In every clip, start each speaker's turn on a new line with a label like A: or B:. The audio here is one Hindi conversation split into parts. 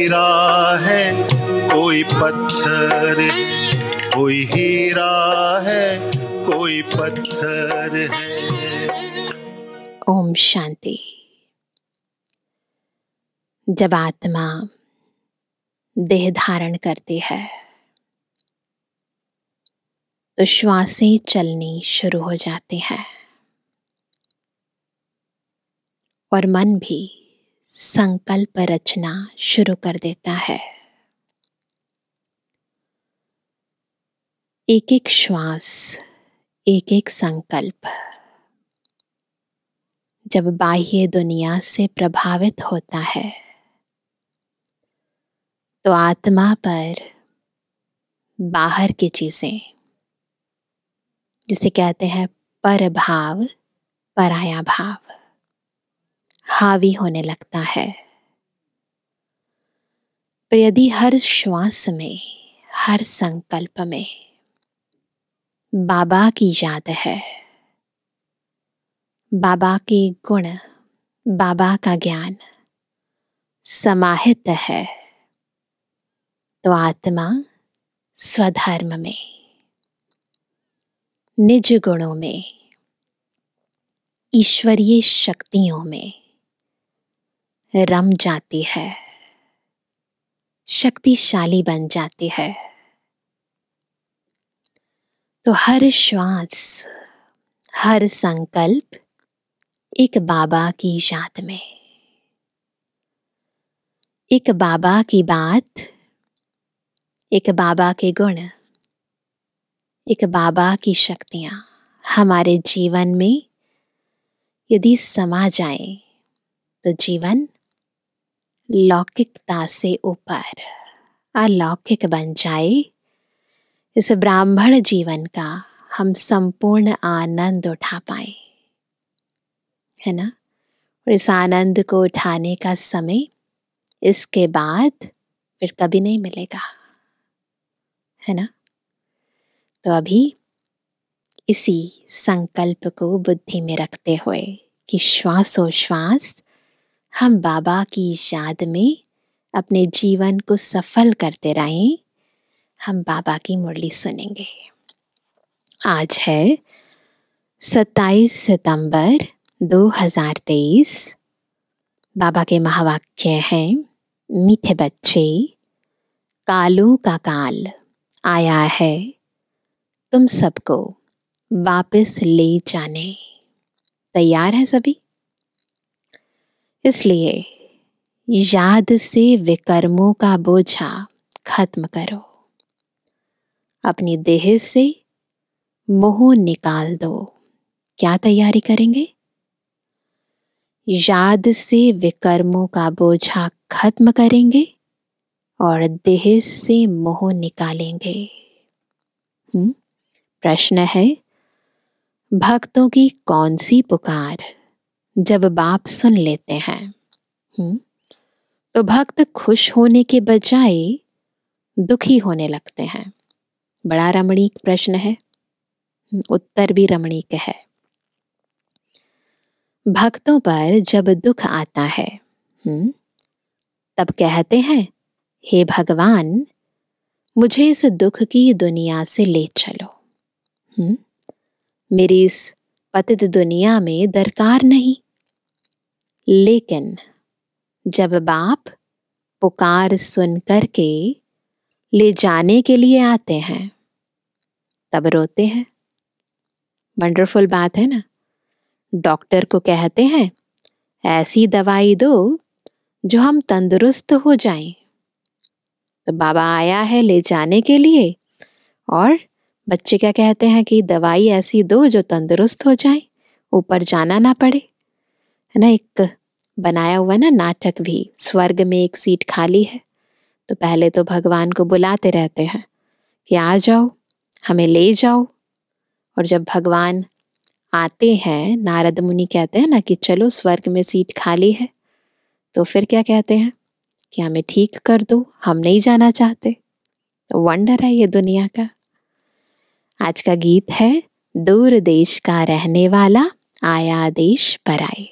A: हीरा है कोई पत्थर कोई हीरा है कोई पत्थर है
B: ओम शांति जब आत्मा देह धारण करती है तो श्वासें चलनी शुरू हो जाती हैं और मन भी संकल्प रचना शुरू कर देता है एक एक श्वास एक एक संकल्प जब बाह्य दुनिया से प्रभावित होता है तो आत्मा पर बाहर की चीजें जिसे कहते हैं परभाव पराया भाव हावी होने लगता है पर यदि हर श्वास में हर संकल्प में बाबा की याद है बाबा के गुण बाबा का ज्ञान समाहित है तो आत्मा स्वधर्म में निज गुणों में ईश्वरीय शक्तियों में रम जाती है शक्तिशाली बन जाती है तो हर श्वास हर संकल्प एक बाबा की याद में एक बाबा की बात एक बाबा के गुण एक बाबा की शक्तियां हमारे जीवन में यदि समा जाए तो जीवन लौकिकता से ऊपर अलौकिक बन जाए इस ब्राह्मण जीवन का हम संपूर्ण आनंद उठा पाए है ना और इस आनंद को उठाने का समय इसके बाद फिर कभी नहीं मिलेगा है ना तो अभी इसी संकल्प को बुद्धि में रखते हुए कि श्वासोश्वास हम बाबा की याद में अपने जीवन को सफल करते रहें हम बाबा की मुरली सुनेंगे आज है 27 सितंबर 2023 बाबा के महावाक्य हैं मीठे बच्चे कालों का काल आया है तुम सबको वापस ले जाने तैयार है सभी इसलिए याद से विकर्मों का बोझा खत्म करो अपनी देह से मोह निकाल दो क्या तैयारी करेंगे याद से विकर्मों का बोझा खत्म करेंगे और देह से मोह निकालेंगे हम्म प्रश्न है भक्तों की कौन सी पुकार जब बाप सुन लेते हैं हम्म तो भक्त खुश होने के बजाय दुखी होने लगते हैं बड़ा रमणीक प्रश्न है हम्म, उत्तर भी रमणीक है भक्तों पर जब दुख आता है हम्म तब कहते हैं हे भगवान मुझे इस दुख की दुनिया से ले चलो हम्म मेरी इस पतित दुनिया में दरकार नहीं लेकिन जब बाप पुकार सुन कर के ले जाने के लिए आते हैं तब रोते हैं वंडरफुल बात है ना डॉक्टर को कहते हैं ऐसी दवाई दो जो हम तंदुरुस्त हो जाएं। तो बाबा आया है ले जाने के लिए और बच्चे क्या कहते हैं कि दवाई ऐसी दो जो तंदुरुस्त हो जाए ऊपर जाना ना पड़े है ना एक बनाया हुआ ना नाटक भी स्वर्ग में एक सीट खाली है तो पहले तो भगवान को बुलाते रहते हैं कि आ जाओ हमें ले जाओ और जब भगवान आते हैं नारद मुनि कहते हैं ना कि चलो स्वर्ग में सीट खाली है तो फिर क्या कहते हैं कि हमें ठीक कर दो हम नहीं जाना चाहते तो वंडर है ये दुनिया का आज का गीत है दूर देश का रहने वाला आया देश पर आए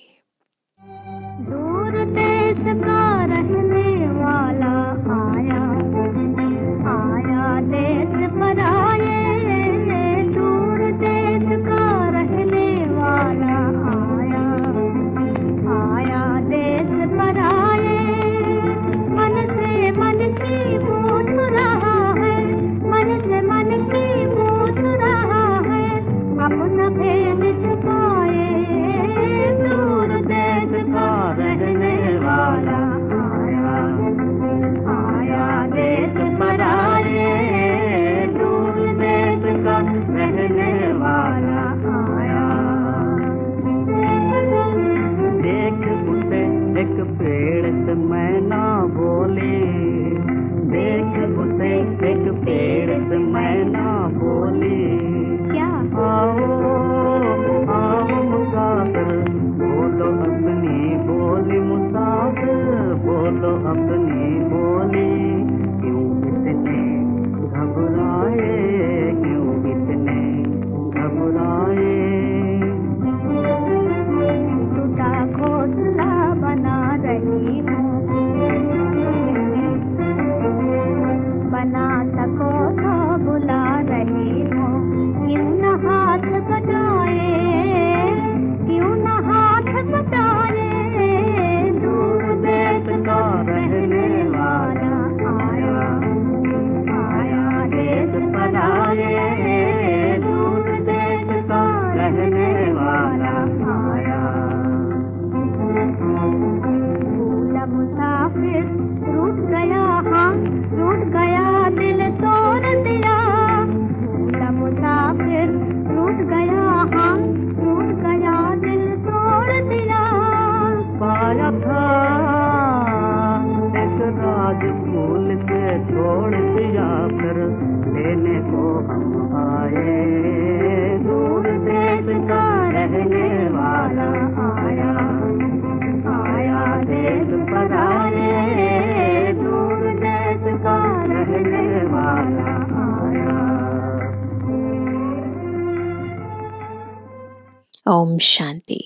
B: शांति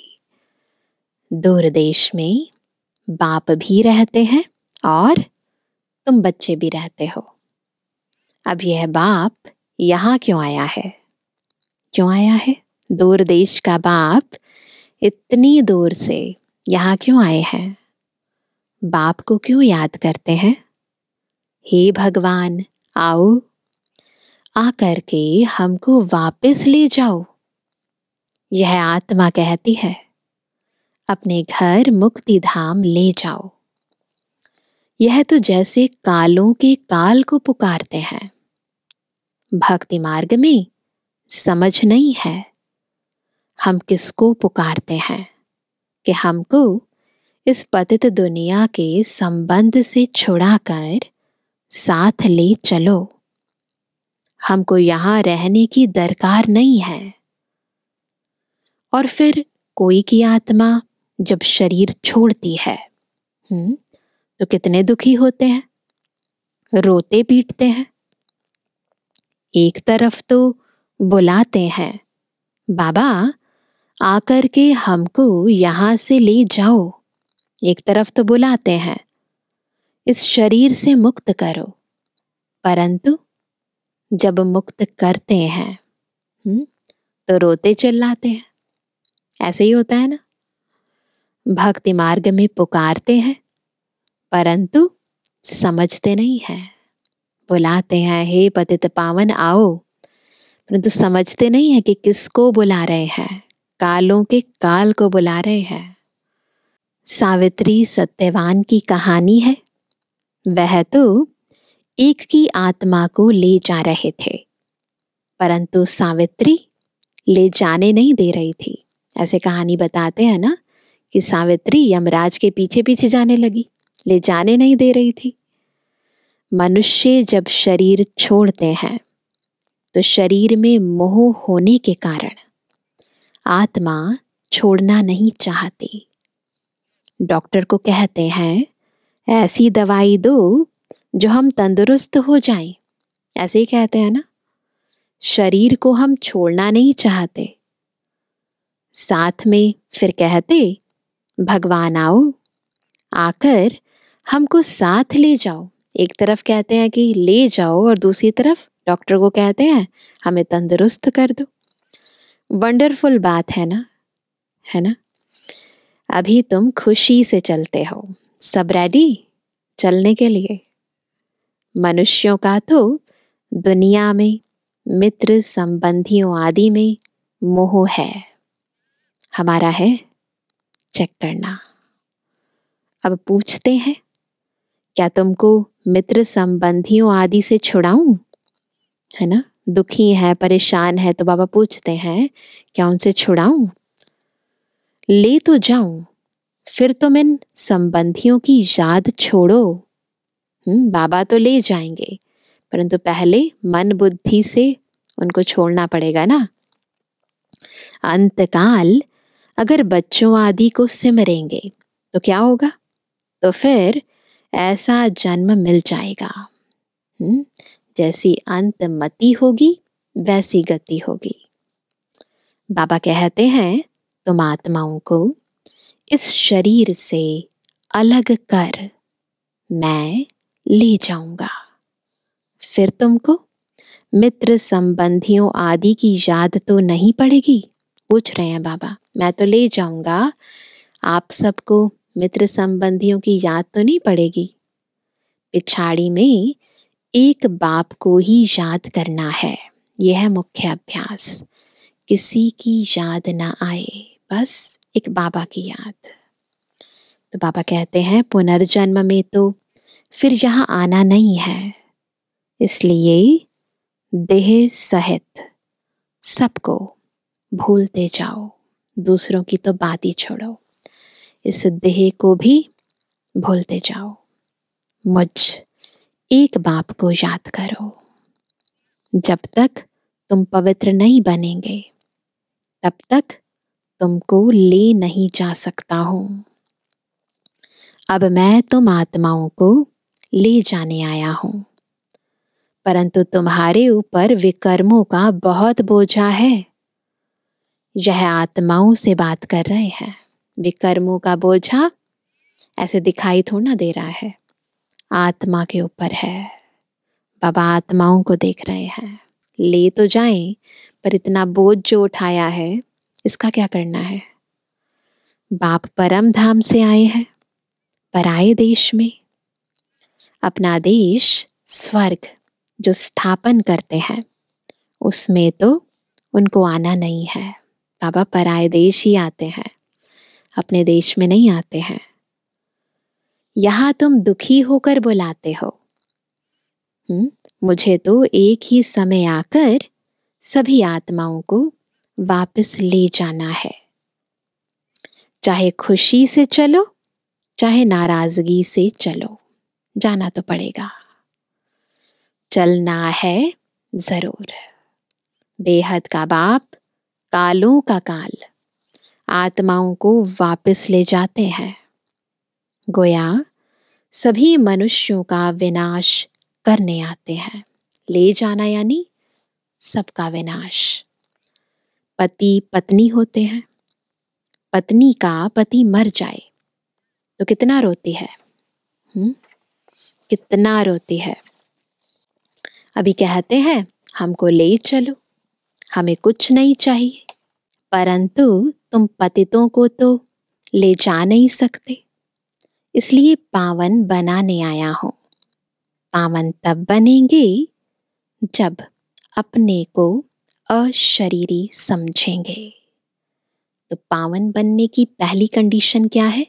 B: दूर देश में बाप भी रहते हैं और तुम बच्चे भी रहते हो अब यह बाप यहाँ क्यों आया है क्यों आया है दूर देश का बाप इतनी दूर से यहाँ क्यों आए हैं बाप को क्यों याद करते हैं हे भगवान आओ आकर के हमको वापस ले जाओ यह आत्मा कहती है अपने घर मुक्ति धाम ले जाओ यह तो जैसे कालों के काल को पुकारते हैं भक्ति मार्ग में समझ नहीं है हम किसको पुकारते हैं कि हमको इस पतित दुनिया के संबंध से छुड़ाकर साथ ले चलो हमको यहाँ रहने की दरकार नहीं है और फिर कोई की आत्मा जब शरीर छोड़ती है हम्म तो कितने दुखी होते हैं रोते पीटते हैं एक तरफ तो बुलाते हैं बाबा आकर के हमको यहां से ले जाओ एक तरफ तो बुलाते हैं इस शरीर से मुक्त करो परंतु जब मुक्त करते हैं हम्म तो रोते चिल्लाते हैं ऐसे ही होता है ना भक्ति मार्ग में पुकारते हैं परंतु समझते नहीं है बुलाते हैं हे पतित पावन आओ परंतु समझते नहीं है कि किसको बुला रहे हैं कालों के काल को बुला रहे हैं सावित्री सत्यवान की कहानी है वह तो एक की आत्मा को ले जा रहे थे परंतु सावित्री ले जाने नहीं दे रही थी ऐसे कहानी बताते हैं ना कि सावित्री यमराज के पीछे पीछे जाने लगी ले जाने नहीं दे रही थी मनुष्य जब शरीर छोड़ते हैं तो शरीर में मोह होने के कारण आत्मा छोड़ना नहीं चाहती डॉक्टर को कहते हैं ऐसी दवाई दो जो हम तंदुरुस्त हो जाएं। ऐसे ही कहते हैं ना शरीर को हम छोड़ना नहीं चाहते साथ में फिर कहते भगवान आओ आकर हमको साथ ले जाओ एक तरफ कहते हैं कि ले जाओ और दूसरी तरफ डॉक्टर को कहते हैं हमें तंदुरुस्त कर दो वंडरफुल बात है ना है ना अभी तुम खुशी से चलते हो सब रेडी चलने के लिए मनुष्यों का तो दुनिया में मित्र संबंधियों आदि में मोह है हमारा है चेक करना अब पूछते हैं क्या तुमको मित्र संबंधियों आदि से छुड़ाऊं है ना दुखी है परेशान है तो बाबा पूछते हैं क्या उनसे छुड़ाऊं ले तो जाऊं फिर तुम इन संबंधियों की याद छोड़ो हम्म बाबा तो ले जाएंगे परंतु पहले मन बुद्धि से उनको छोड़ना पड़ेगा ना अंतकाल अगर बच्चों आदि को सिमरेंगे तो क्या होगा तो फिर ऐसा जन्म मिल जाएगा हम्म जैसी अंत मति होगी वैसी गति होगी बाबा कहते हैं तुम आत्माओं को इस शरीर से अलग कर मैं ले जाऊंगा फिर तुमको मित्र संबंधियों आदि की याद तो नहीं पड़ेगी पूछ रहे हैं बाबा मैं तो ले जाऊंगा आप सबको मित्र संबंधियों की याद तो नहीं पड़ेगी पिछाड़ी में एक बाप को ही याद करना है यह है मुख्य अभ्यास किसी की याद ना आए बस एक बाबा की याद तो बाबा कहते हैं पुनर्जन्म में तो फिर यहाँ आना नहीं है इसलिए देह सहित सबको भूलते जाओ दूसरों की तो बात ही छोड़ो इस देह को भी भूलते जाओ मुझ एक बाप को याद करो जब तक तुम पवित्र नहीं बनेंगे तब तक तुमको ले नहीं जा सकता हूं अब मैं तुम आत्माओं को ले जाने आया हूं परंतु तुम्हारे ऊपर विकर्मों का बहुत बोझा है यह आत्माओं से बात कर रहे हैं वे कर्मों का बोझा ऐसे दिखाई थोड़ा दे रहा है आत्मा के ऊपर है बाबा आत्माओं को देख रहे हैं ले तो जाए पर इतना बोझ जो उठाया है इसका क्या करना है बाप परम धाम से आए हैं पराए देश में अपना देश स्वर्ग जो स्थापन करते हैं उसमें तो उनको आना नहीं है बाबा पराए देश ही आते हैं अपने देश में नहीं आते हैं यहां तुम दुखी होकर बुलाते हो हुँ? हम्म, मुझे तो एक ही समय आकर सभी आत्माओं को वापस ले जाना है चाहे खुशी से चलो चाहे नाराजगी से चलो जाना तो पड़ेगा चलना है जरूर बेहद का बाप कालों का काल आत्माओं को वापस ले जाते हैं गोया सभी मनुष्यों का विनाश करने आते हैं ले जाना यानी सबका विनाश पति पत्नी होते हैं पत्नी का पति मर जाए तो कितना रोती है हुँ? हम्म? कितना रोती है अभी कहते हैं हमको ले चलो हमें कुछ नहीं चाहिए परंतु तुम पतितों को तो ले जा नहीं सकते इसलिए पावन बनाने आया हूं पावन तब बनेंगे जब अपने को अशरीरी समझेंगे तो पावन बनने की पहली कंडीशन क्या है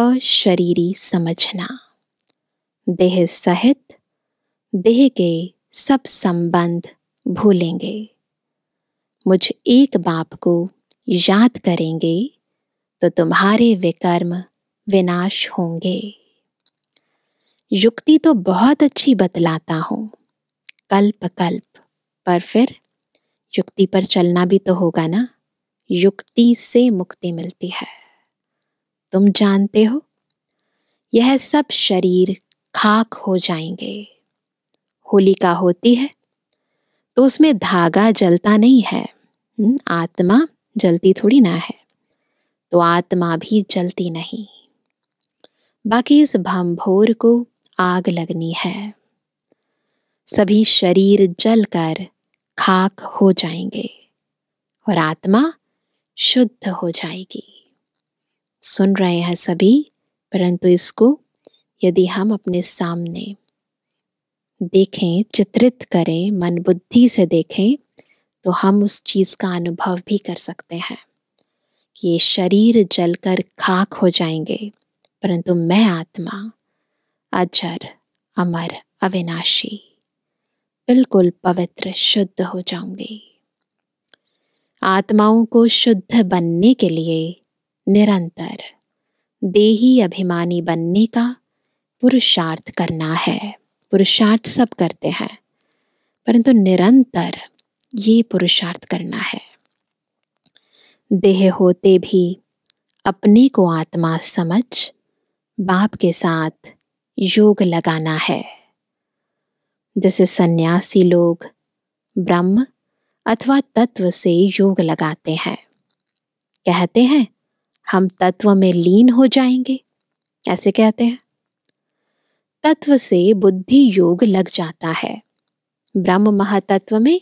B: अशरीरी समझना देह सहित देह के सब संबंध भूलेंगे मुझ एक बाप को याद करेंगे तो तुम्हारे विकर्म विनाश होंगे युक्ति तो बहुत अच्छी बतलाता हूँ कल्प कल्प पर फिर युक्ति पर चलना भी तो होगा ना युक्ति से मुक्ति मिलती है तुम जानते हो यह सब शरीर खाक हो जाएंगे होलिका होती है तो उसमें धागा जलता नहीं है हम्म, आत्मा जलती थोड़ी ना है तो आत्मा भी जलती नहीं बाकी इस भंभोर को आग लगनी है सभी शरीर जलकर खाक हो जाएंगे और आत्मा शुद्ध हो जाएगी सुन रहे हैं सभी परंतु इसको यदि हम अपने सामने देखें चित्रित करें मन बुद्धि से देखें तो हम उस चीज़ का अनुभव भी कर सकते हैं ये शरीर जलकर खाक हो जाएंगे परंतु मैं आत्मा अजर अमर अविनाशी बिल्कुल पवित्र शुद्ध हो जाऊंगी आत्माओं को शुद्ध बनने के लिए निरंतर देही अभिमानी बनने का पुरुषार्थ करना है पुरुषार्थ सब करते हैं परंतु निरंतर ये पुरुषार्थ करना है देह होते भी अपने को आत्मा समझ बाप के साथ योग लगाना है जैसे सन्यासी लोग ब्रह्म अथवा तत्व से योग लगाते हैं कहते हैं हम तत्व में लीन हो जाएंगे ऐसे कहते हैं तत्व से बुद्धि योग लग जाता है ब्रह्म महातत्व में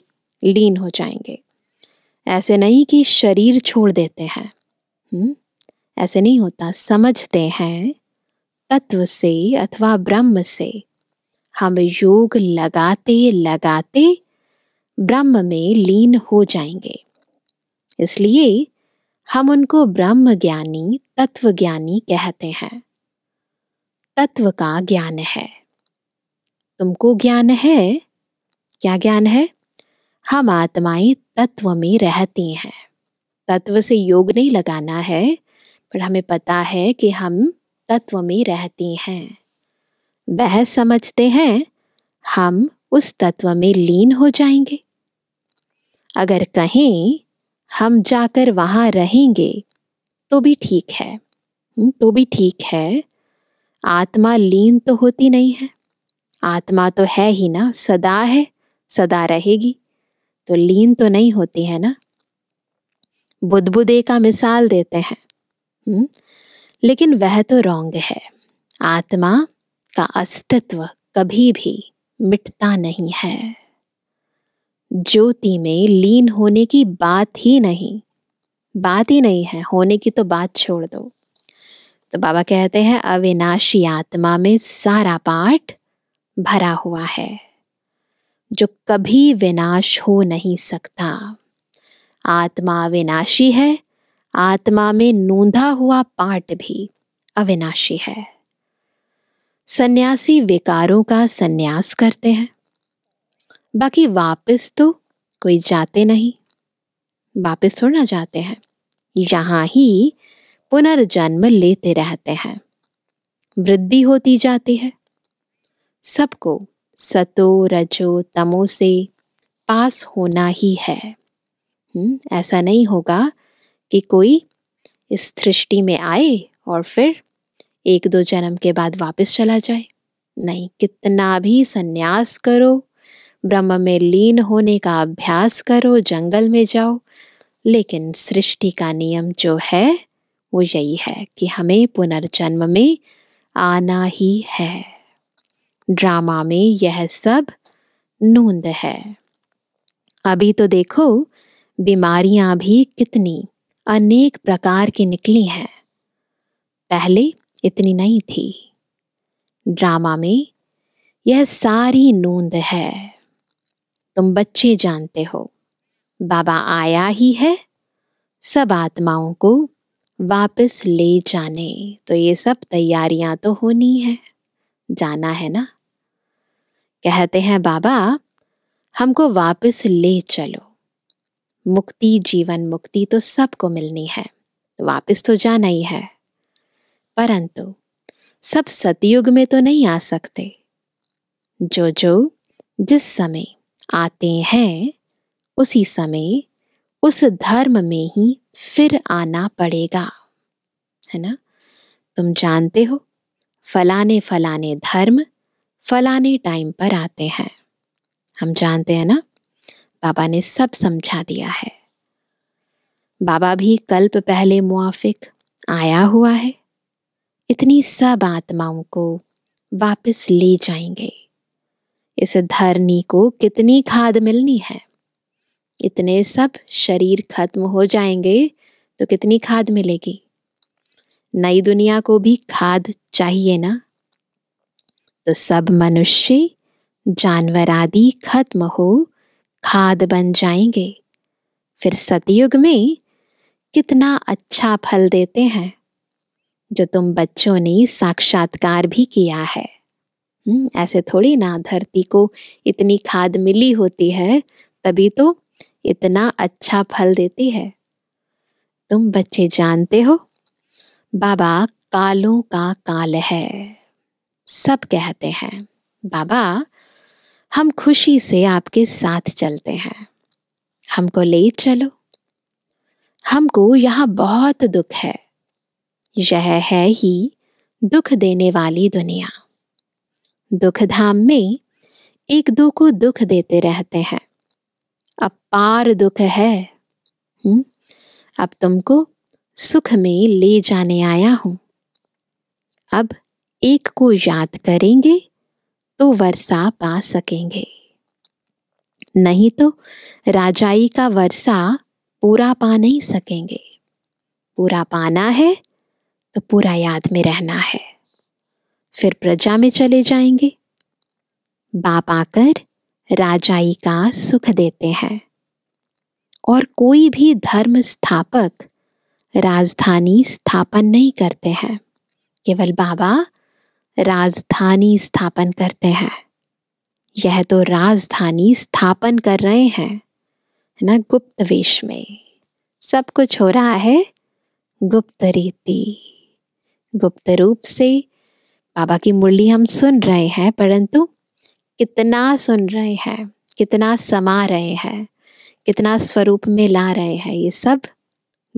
B: लीन हो जाएंगे ऐसे नहीं कि शरीर छोड़ देते हैं हुँ? हम्म? ऐसे नहीं होता समझते हैं तत्व से अथवा ब्रह्म से हम योग लगाते लगाते ब्रह्म में लीन हो जाएंगे इसलिए हम उनको ब्रह्म ज्ञानी तत्व ज्ञानी कहते हैं तत्व का ज्ञान है तुमको ज्ञान है क्या ज्ञान है हम आत्माएं तत्व में रहती हैं तत्व से योग नहीं लगाना है पर हमें पता है कि हम तत्व में रहती हैं बहस समझते हैं हम उस तत्व में लीन हो जाएंगे अगर कहें हम जाकर वहाँ रहेंगे तो भी ठीक है हम्म, तो भी ठीक है आत्मा लीन तो होती नहीं है आत्मा तो है ही ना सदा है सदा रहेगी तो लीन तो नहीं होती है ना बुदबुदे का मिसाल देते हैं हम्म? लेकिन वह तो रोंग है आत्मा का अस्तित्व कभी भी मिटता नहीं है ज्योति में लीन होने की बात ही नहीं बात ही नहीं है होने की तो बात छोड़ दो तो बाबा कहते हैं अविनाशी आत्मा में सारा पाठ भरा हुआ है जो कभी विनाश हो नहीं सकता आत्मा विनाशी है आत्मा में नूंधा हुआ पाठ भी अविनाशी है सन्यासी विकारों का सन्यास करते हैं बाकी वापस तो कोई जाते नहीं वापस थोड़ा ना जाते हैं यहाँ ही पुनर्जन्म लेते रहते हैं वृद्धि होती जाती है सबको सतो रजो तमो से पास होना ही है हुँ? हम्म, ऐसा नहीं होगा कि कोई इस सृष्टि में आए और फिर एक दो जन्म के बाद वापस चला जाए नहीं कितना भी संन्यास करो ब्रह्म में लीन होने का अभ्यास करो जंगल में जाओ लेकिन सृष्टि का नियम जो है वो यही है कि हमें पुनर्जन्म में आना ही है ड्रामा में यह सब नूंद है अभी तो देखो बीमारियां भी कितनी अनेक प्रकार की निकली हैं पहले इतनी नहीं थी ड्रामा में यह सारी नूंद है तुम बच्चे जानते हो बाबा आया ही है सब आत्माओं को वापस ले जाने तो ये सब तैयारियां तो होनी है जाना है ना कहते हैं बाबा हमको वापस ले चलो मुक्ति जीवन मुक्ति तो सबको मिलनी है वापस तो जाना ही है परंतु सब सतयुग में तो नहीं आ सकते जो जो जिस समय आते हैं उसी समय उस धर्म में ही फिर आना पड़ेगा है ना तुम जानते हो फलाने फलाने धर्म फलाने टाइम पर आते हैं हम जानते हैं ना बाबा ने सब समझा दिया है बाबा भी कल्प पहले मुआफिक आया हुआ है इतनी सब आत्माओं को वापस ले जाएंगे इस धरनी को कितनी खाद मिलनी है इतने सब शरीर खत्म हो जाएंगे तो कितनी खाद मिलेगी नई दुनिया को भी खाद चाहिए ना तो सब मनुष्य जानवर आदि खत्म हो खाद बन जाएंगे फिर सतयुग में कितना अच्छा फल देते हैं जो तुम बच्चों ने साक्षात्कार भी किया है हम्म, ऐसे थोड़ी ना धरती को इतनी खाद मिली होती है तभी तो इतना अच्छा फल देती है तुम बच्चे जानते हो बाबा कालों का काल है सब कहते हैं बाबा हम खुशी से आपके साथ चलते हैं हमको ले चलो हमको यहाँ बहुत दुख है यह है ही दुख देने वाली दुनिया दुख धाम में एक दो को दुख देते रहते हैं अब पार दुख है हुँ? हम्म, अब तुमको सुख में ले जाने आया हूं अब एक को याद करेंगे तो वर्षा पा सकेंगे नहीं तो राजाई का वर्षा पूरा पा नहीं सकेंगे पूरा पाना है तो पूरा याद में रहना है फिर प्रजा में चले जाएंगे बाप आकर राजाई का सुख देते हैं और कोई भी धर्म स्थापक राजधानी स्थापन नहीं करते हैं केवल बाबा राजधानी स्थापन करते हैं यह तो राजधानी स्थापन कर रहे हैं है ना गुप्त वेश में सब कुछ हो रहा है गुप्त रीति गुप्त रूप से बाबा की मुरली हम सुन रहे हैं परंतु कितना सुन रहे हैं कितना समा रहे हैं कितना स्वरूप में ला रहे हैं ये सब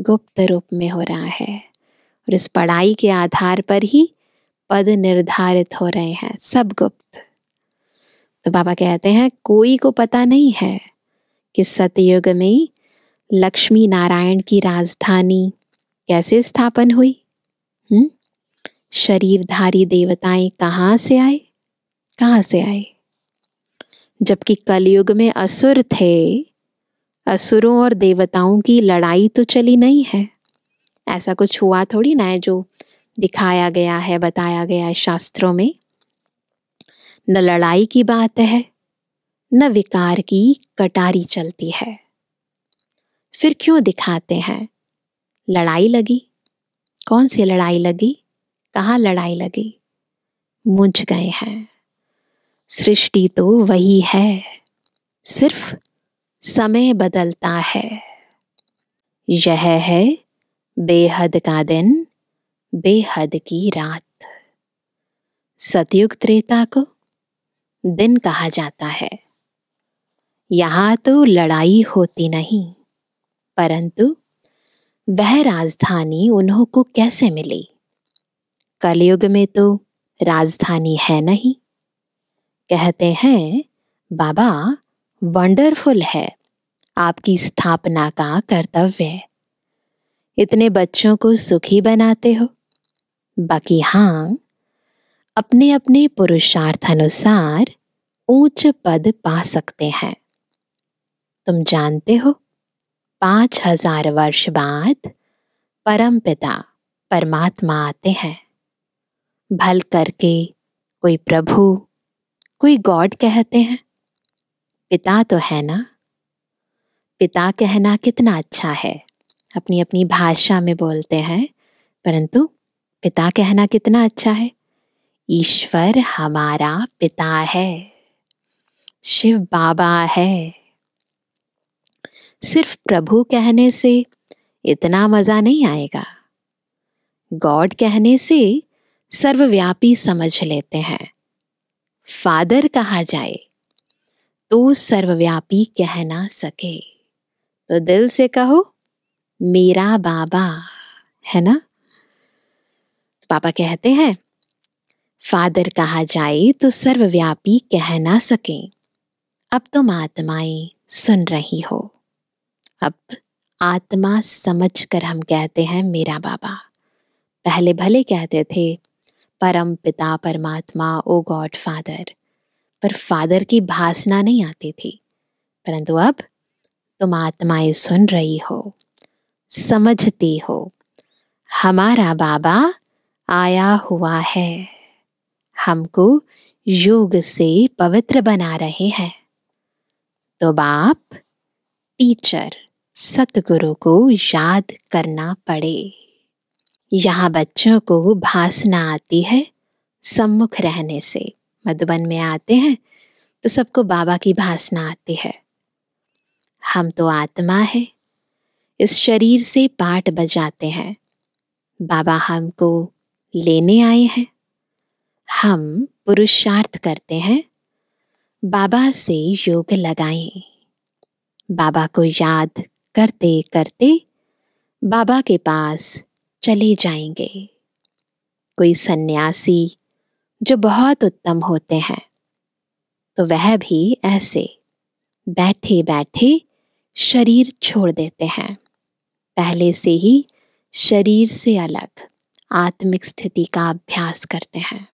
B: गुप्त रूप में हो रहा है और इस पढ़ाई के आधार पर ही पद निर्धारित हो रहे हैं सब गुप्त तो बाबा कहते हैं कोई को पता नहीं है कि सतयुग में लक्ष्मी नारायण की राजधानी कैसे स्थापन हुई हम्म शरीरधारी देवताएं कहाँ से आए कहाँ से आए जबकि कलयुग में असुर थे असुरों और देवताओं की लड़ाई तो चली नहीं है ऐसा कुछ हुआ थोड़ी ना है जो दिखाया गया है बताया गया है शास्त्रों में न लड़ाई की बात है न विकार की कटारी चलती है फिर क्यों दिखाते हैं लड़ाई लगी कौन सी लड़ाई लगी कहाँ लड़ाई लगी मुझ गए हैं सृष्टि तो वही है सिर्फ समय बदलता है यह है बेहद का दिन बेहद की रात सतयुग त्रेता को दिन कहा जाता है यहां तो लड़ाई होती नहीं परंतु वह राजधानी उन्हों को कैसे मिली कलयुग में तो राजधानी है नहीं कहते हैं बाबा वंडरफुल है आपकी स्थापना का कर्तव्य इतने बच्चों को सुखी बनाते हो बाकी हाँ अपने अपने पुरुषार्थ अनुसार ऊंच पद पा सकते हैं तुम जानते हो पांच हजार वर्ष बाद परम पिता परमात्मा आते हैं भल करके कोई प्रभु कोई गॉड कहते हैं पिता तो है ना पिता कहना कितना अच्छा है अपनी अपनी भाषा में बोलते हैं परंतु पिता कहना कितना अच्छा है ईश्वर हमारा पिता है शिव बाबा है सिर्फ प्रभु कहने से इतना मजा नहीं आएगा गॉड कहने से सर्वव्यापी समझ लेते हैं फादर कहा जाए तो सर्वव्यापी कह ना सके तो दिल से कहो मेरा बाबा है ना पापा कहते हैं फादर कहा जाए तो सर्वव्यापी कह ना सके अब तुम आत्माएं सुन रही हो अब आत्मा समझ कर हम कहते हैं मेरा बाबा पहले भले कहते थे परम पिता परमात्मा ओ गॉड फादर पर फादर की भासना नहीं आती थी परंतु अब तुम आत्माएं सुन रही हो समझती हो हमारा बाबा आया हुआ है हमको योग से पवित्र बना रहे हैं तो बाप टीचर सतगुरु को याद करना पड़े यहाँ बच्चों को भासना आती है सम्मुख रहने से मधुबन में आते हैं तो सबको बाबा की भासना आती है हम तो आत्मा है इस शरीर से पाठ बजाते हैं बाबा हमको लेने आए हैं हम पुरुषार्थ करते हैं बाबा से योग लगाएं बाबा को याद करते करते बाबा के पास चले जाएंगे कोई सन्यासी जो बहुत उत्तम होते हैं तो वह भी ऐसे बैठे बैठे शरीर छोड़ देते हैं पहले से ही शरीर से अलग आत्मिक स्थिति का अभ्यास करते हैं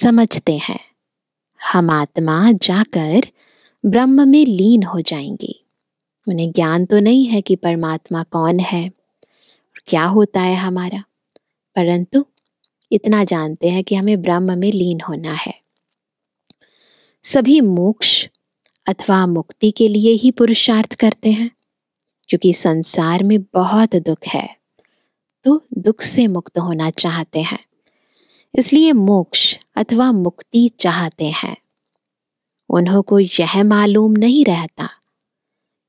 B: समझते हैं हम आत्मा जाकर ब्रह्म में लीन हो जाएंगे उन्हें ज्ञान तो नहीं है कि परमात्मा कौन है क्या होता है हमारा परंतु इतना जानते हैं कि हमें ब्रह्म में लीन होना है सभी मोक्ष अथवा मुक्ति के लिए ही पुरुषार्थ करते हैं क्योंकि संसार में बहुत दुख है तो दुख से मुक्त होना चाहते हैं इसलिए मोक्ष अथवा मुक्ति चाहते हैं उन्हों को यह मालूम नहीं रहता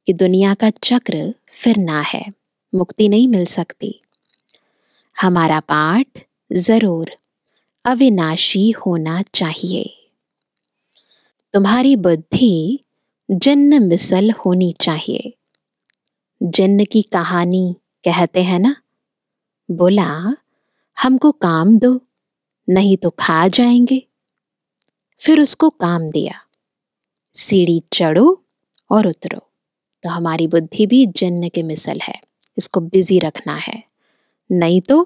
B: कि दुनिया का चक्र फिरना है मुक्ति नहीं मिल सकती हमारा पाठ जरूर अविनाशी होना चाहिए तुम्हारी बुद्धि जिन्न मिसल होनी चाहिए जिन्न की कहानी कहते हैं ना बोला हमको काम दो नहीं तो खा जाएंगे फिर उसको काम दिया सीढ़ी चढ़ो और उतरो तो हमारी बुद्धि भी जन्न के मिसल है इसको बिजी रखना है नहीं तो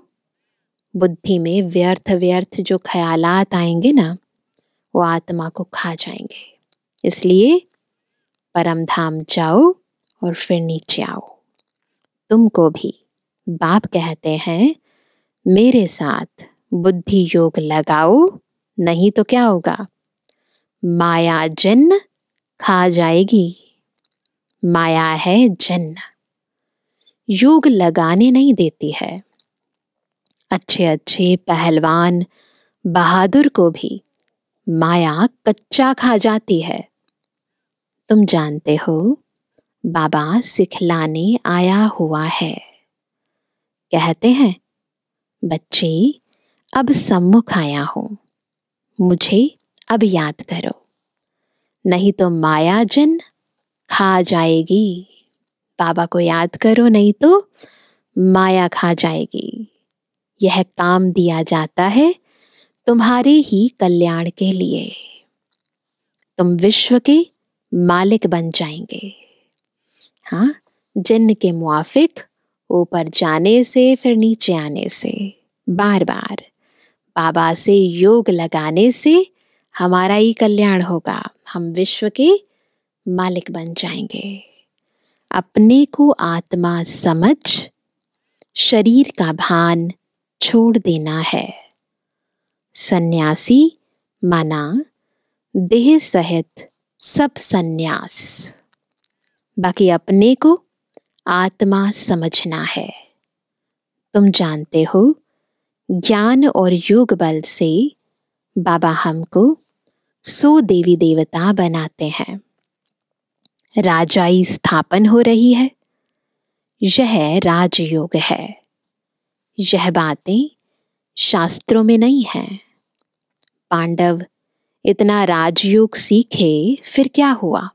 B: बुद्धि में व्यर्थ व्यर्थ जो ख्यालात आएंगे ना वो आत्मा को खा जाएंगे इसलिए परम धाम जाओ और फिर नीचे आओ तुमको भी बाप कहते हैं मेरे साथ बुद्धि योग लगाओ नहीं तो क्या होगा माया जन्न खा जाएगी माया है जन्न योग लगाने नहीं देती है अच्छे अच्छे पहलवान बहादुर को भी माया कच्चा खा जाती है तुम जानते हो बाबा सिखलाने आया हुआ है कहते हैं बच्चे अब सम्मुख आया हूं मुझे अब याद करो नहीं तो माया जन खा जाएगी बाबा को याद करो नहीं तो माया खा जाएगी यह काम दिया जाता है तुम्हारे ही कल्याण के लिए तुम विश्व के मालिक बन जाएंगे हाँ जिन के मुआफिक ऊपर जाने से फिर नीचे आने से बार बार बाबा से योग लगाने से हमारा ही कल्याण होगा हम विश्व के मालिक बन जाएंगे अपने को आत्मा समझ शरीर का भान छोड़ देना है सन्यासी माना देह सहित सब सन्यास बाकी अपने को आत्मा समझना है तुम जानते हो ज्ञान और योग बल से बाबा हमको सो देवी देवता बनाते हैं राजाई स्थापन हो रही है यह राजयोग है यह बातें शास्त्रों में नहीं है पांडव इतना राजयोग सीखे फिर क्या हुआ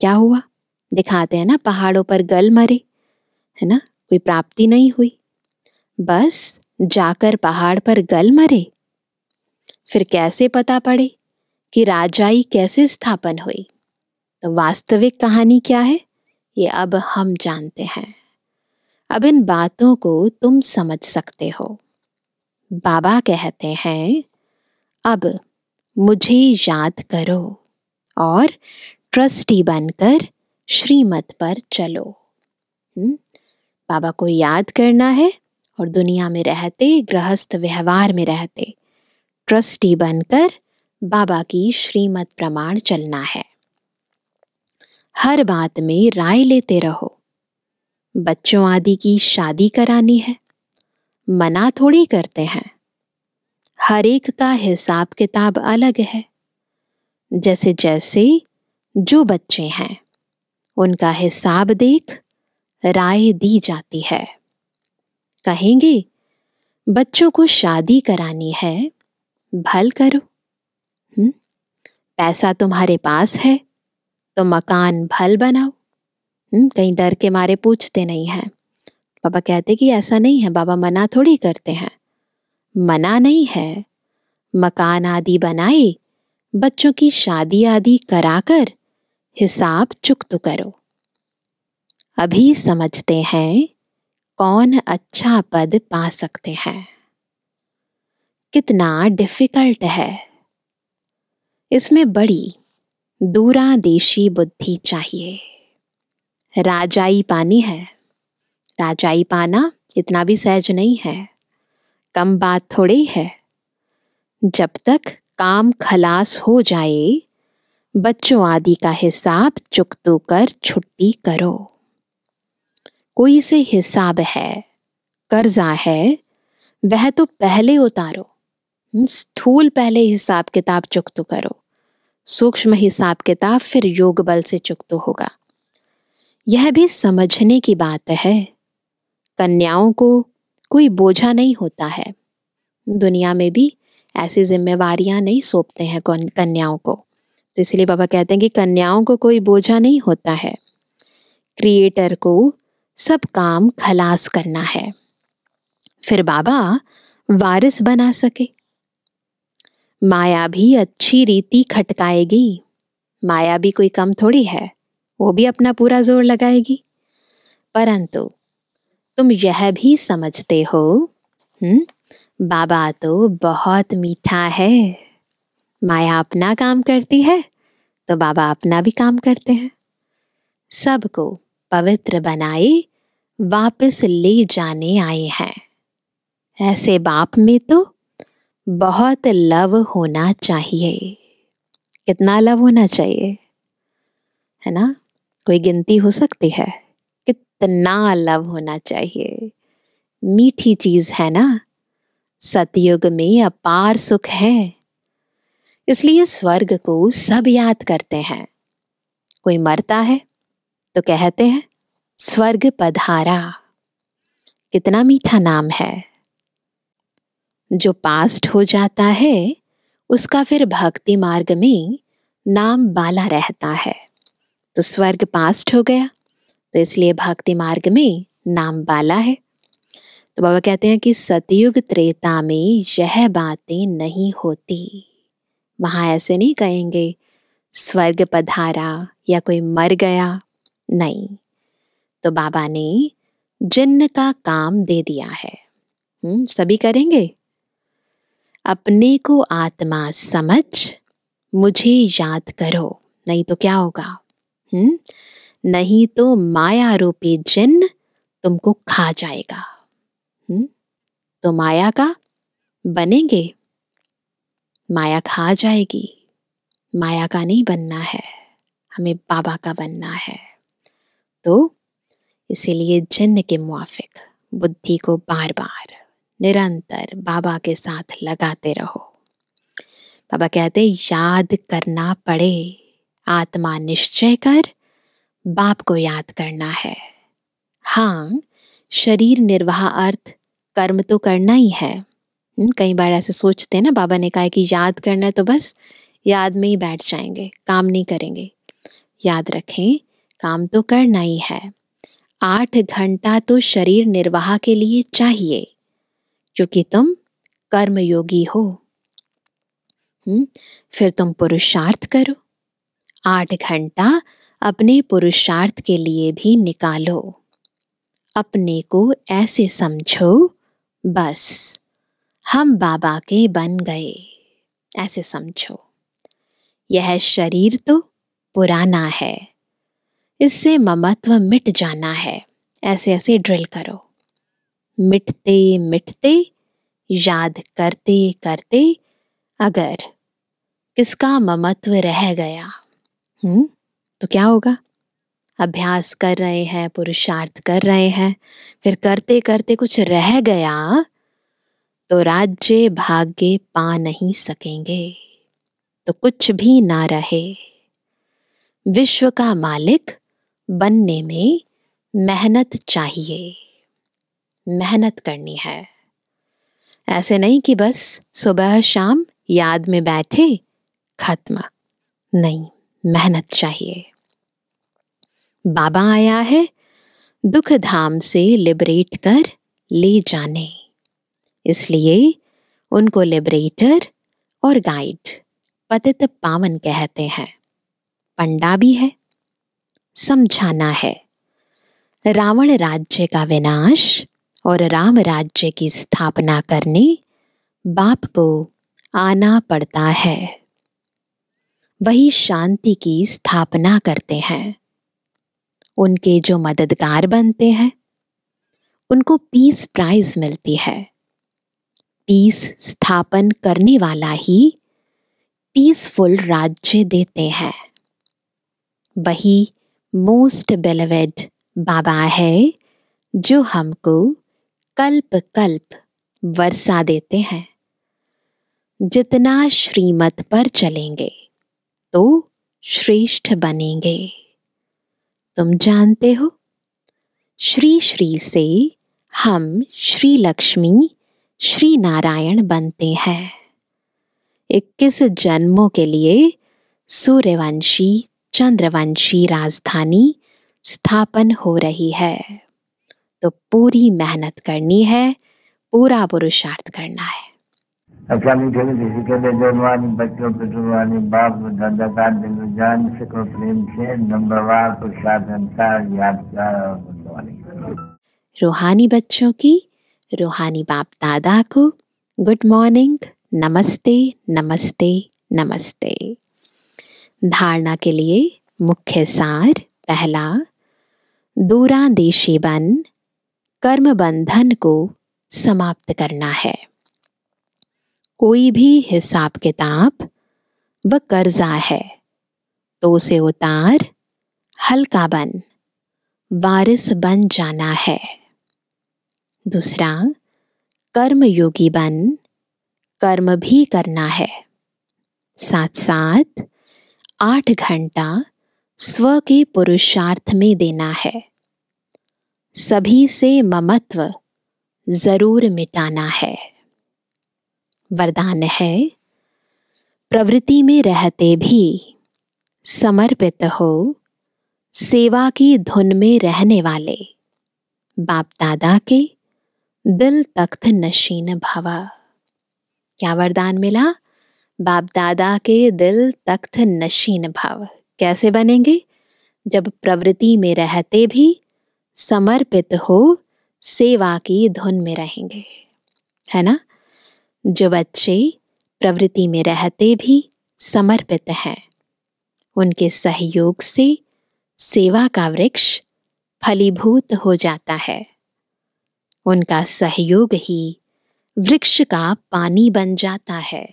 B: क्या हुआ दिखाते हैं ना पहाड़ों पर गल मरे है ना कोई प्राप्ति नहीं हुई बस जाकर पहाड़ पर गल मरे फिर कैसे पता पड़े कि राजाई कैसे स्थापन हुई तो वास्तविक कहानी क्या है ये अब हम जानते हैं अब इन बातों को तुम समझ सकते हो बाबा कहते हैं अब मुझे याद करो और ट्रस्टी बनकर श्रीमत पर चलो हम्म बाबा को याद करना है और दुनिया में रहते गृहस्थ व्यवहार में रहते ट्रस्टी बनकर बाबा की श्रीमत प्रमाण चलना है हर बात में राय लेते रहो बच्चों आदि की शादी करानी है मना थोड़ी करते हैं हर एक का हिसाब किताब अलग है जैसे जैसे जो बच्चे हैं उनका हिसाब देख राय दी जाती है कहेंगे बच्चों को शादी करानी है भल करो हुँ? हम्म, पैसा तुम्हारे पास है तो मकान भल बनाओ हुँ? हम्म, कहीं डर के मारे पूछते नहीं हैं पापा कहते कि ऐसा नहीं है बाबा मना थोड़ी करते हैं मना नहीं है मकान आदि बनाए बच्चों की शादी आदि कराकर हिसाब चुक तो करो अभी समझते हैं कौन अच्छा पद पा सकते हैं कितना डिफिकल्ट है इसमें बड़ी दूरादेशी बुद्धि चाहिए राजाई पानी है राजाई पाना इतना भी सहज नहीं है कम बात थोड़ी है जब तक काम खलास हो जाए बच्चों आदि का हिसाब चुक तो कर छुट्टी करो कोई से हिसाब है कर्जा है वह तो पहले उतारो हम्म, स्थूल पहले हिसाब किताब तो करो सूक्ष्म हिसाब किताब फिर योग बल से तो होगा यह भी समझने की बात है कन्याओं को कोई बोझा नहीं होता है दुनिया में भी ऐसी जिम्मेवारियां नहीं सौंपते हैं कन्याओं को तो इसलिए बाबा कहते हैं कि कन्याओं को कोई बोझा नहीं होता है क्रिएटर को सब काम खलास करना है फिर बाबा वारिस बना सके माया भी अच्छी रीति खटकाएगी माया भी कोई कम थोड़ी है वो भी अपना पूरा जोर लगाएगी परंतु तुम यह भी समझते हो हम्म बाबा तो बहुत मीठा है माया अपना काम करती है तो बाबा अपना भी काम करते हैं सबको पवित्र बनाए वापस ले जाने आए हैं ऐसे बाप में तो बहुत लव होना चाहिए कितना लव होना चाहिए है ना कोई गिनती हो सकती है कितना लव होना चाहिए मीठी चीज है ना सतयुग में अपार सुख है इसलिए स्वर्ग को सब याद करते हैं कोई मरता है तो कहते हैं स्वर्ग पधारा कितना मीठा नाम है जो पास्ट हो जाता है उसका फिर भक्ति मार्ग में नाम बाला रहता है तो स्वर्ग पास्ट हो गया तो इसलिए भक्ति मार्ग में नाम बाला है तो बाबा कहते हैं कि सतयुग त्रेता में यह बातें नहीं होती वहाँ ऐसे नहीं कहेंगे स्वर्ग पधारा या कोई मर गया नहीं तो बाबा ने जिन्न का काम दे दिया है हम्म सभी करेंगे अपने को आत्मा समझ मुझे याद करो नहीं तो क्या होगा हम्म नहीं तो माया रूपी जिन्न तुमको खा जाएगा हम्म तो माया का बनेंगे माया खा जाएगी माया का नहीं बनना है हमें बाबा का बनना है तो इसीलिए जन्म के मुआफिक बुद्धि को बार बार निरंतर बाबा के साथ लगाते रहो बाबा कहते याद करना पड़े आत्मा निश्चय कर बाप को याद करना है हाँ शरीर निर्वाह अर्थ कर्म तो करना ही है हम्म, कई बार ऐसे सोचते हैं ना बाबा ने कहा कि याद करना है तो बस याद में ही बैठ जाएंगे काम नहीं करेंगे याद रखें काम तो करना ही है आठ घंटा तो शरीर निर्वाह के लिए चाहिए क्योंकि तुम कर्मयोगी हो हुँ? हम्म, फिर तुम पुरुषार्थ करो आठ घंटा अपने पुरुषार्थ के लिए भी निकालो अपने को ऐसे समझो बस हम बाबा के बन गए ऐसे समझो यह शरीर तो पुराना है इससे ममत्व मिट जाना है ऐसे ऐसे ड्रिल करो मिटते मिटते याद करते करते अगर किसका ममत्व रह गया हम्म तो क्या होगा अभ्यास कर रहे हैं पुरुषार्थ कर रहे हैं फिर करते करते कुछ रह गया तो राज्य भाग्य पा नहीं सकेंगे तो कुछ भी ना रहे विश्व का मालिक बनने में मेहनत चाहिए मेहनत करनी है ऐसे नहीं कि बस सुबह शाम याद में बैठे खत्म नहीं मेहनत चाहिए बाबा आया है दुख धाम से लिबरेट कर ले जाने इसलिए उनको लिबरेटर और गाइड पतित पावन कहते हैं पंडा भी है समझाना है रावण राज्य का विनाश और राम राज्य की स्थापना करने बाप को आना पड़ता है वही शांति की स्थापना करते हैं उनके जो मददगार बनते हैं उनको पीस प्राइज मिलती है पीस स्थापन करने वाला ही पीसफुल राज्य देते हैं वही मोस्ट बेलवेड बाबा है जो हमको कल्प कल्प वर्षा देते हैं जितना श्रीमत पर चलेंगे तो श्रेष्ठ बनेंगे तुम जानते हो श्री श्री से हम श्री लक्ष्मी श्री नारायण बनते हैं इक्कीस जन्मों के लिए सूर्यवंशी चंद्रवंशी राजधानी स्थापन हो रही है तो पूरी मेहनत करनी है पूरा पुरुषार्थ करना है रूहानी बच्चों की रूहानी बाप दादा को गुड मॉर्निंग नमस्ते नमस्ते नमस्ते धारणा के लिए मुख्य सार पहला दूरा देशी बन कर्म बंधन को समाप्त करना है कोई भी हिसाब किताब व कर्जा है तो उसे उतार हल्का बन वारिस बन जाना है दूसरा कर्मयोगी बन कर्म भी करना है साथ साथ आठ घंटा स्व के पुरुषार्थ में देना है सभी से ममत्व जरूर मिटाना है वरदान है प्रवृत्ति में रहते भी समर्पित हो सेवा की धुन में रहने वाले बाप दादा के दिल तख्त नशीन भवा क्या वरदान मिला बाप दादा के दिल तख्त नशीन भाव कैसे बनेंगे जब प्रवृत्ति में रहते भी समर्पित हो सेवा की धुन में रहेंगे है ना जो बच्चे प्रवृत्ति में रहते भी समर्पित हैं उनके सहयोग से सेवा का वृक्ष फलीभूत हो जाता है उनका सहयोग ही वृक्ष का पानी बन जाता है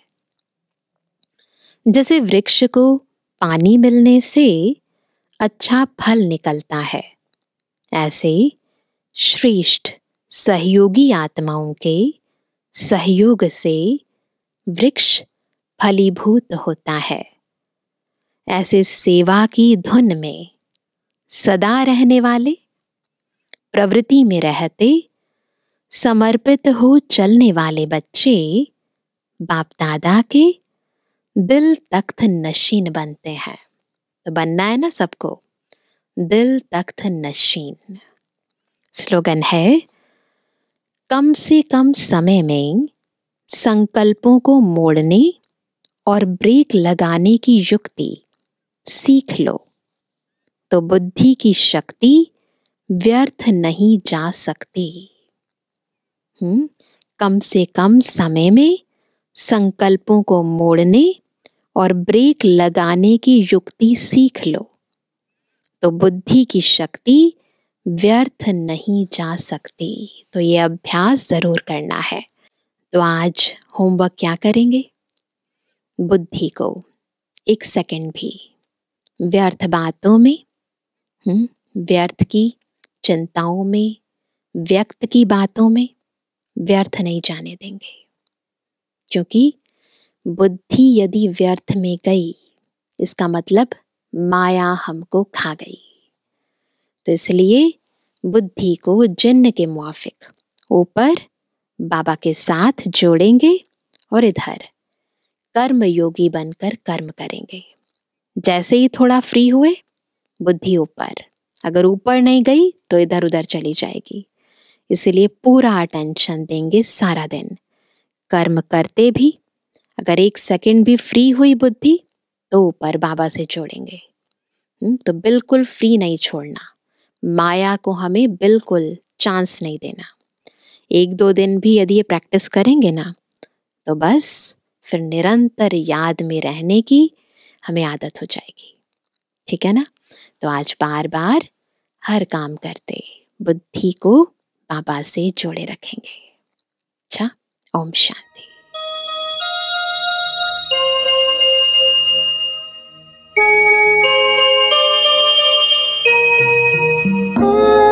B: जैसे वृक्ष को पानी मिलने से अच्छा फल निकलता है ऐसे श्रेष्ठ सहयोगी आत्माओं के सहयोग से वृक्ष फलीभूत होता है ऐसे सेवा की धुन में सदा रहने वाले प्रवृत्ति में रहते समर्पित हो चलने वाले बच्चे बाप दादा के दिल तख्त नशीन बनते हैं तो बनना है ना सबको दिल तख्त नशीन स्लोगन है कम से कम समय में संकल्पों को मोड़ने और ब्रेक लगाने की युक्ति सीख लो तो बुद्धि की शक्ति व्यर्थ नहीं जा सकती हुँ? कम से कम समय में संकल्पों को मोड़ने और ब्रेक लगाने की युक्ति सीख लो तो बुद्धि की शक्ति व्यर्थ नहीं जा सकती तो ये अभ्यास जरूर करना है तो आज होमवर्क क्या करेंगे बुद्धि को एक सेकंड भी व्यर्थ बातों में हुँ? हम्म, व्यर्थ की चिंताओं में व्यक्त की बातों में व्यर्थ नहीं जाने देंगे क्योंकि बुद्धि यदि व्यर्थ में गई इसका मतलब माया हमको खा गई तो इसलिए बुद्धि को जन्न के मुआफिक ऊपर बाबा के साथ जोड़ेंगे और इधर कर्म योगी बनकर कर्म करेंगे जैसे ही थोड़ा फ्री हुए बुद्धि ऊपर अगर ऊपर नहीं गई तो इधर उधर चली जाएगी इसलिए पूरा अटेंशन देंगे सारा दिन कर्म करते भी अगर एक सेकंड भी फ्री हुई बुद्धि तो ऊपर बाबा से जोड़ेंगे हम्म, तो बिल्कुल फ्री नहीं छोड़ना माया को हमें बिल्कुल चांस नहीं देना एक दो दिन भी यदि ये प्रैक्टिस करेंगे ना तो बस फिर निरंतर याद में रहने की हमें आदत हो जाएगी ठीक है ना तो आज बार बार हर काम करते बुद्धि को बाबा से जोड़े रखेंगे अच्छा ओम शांति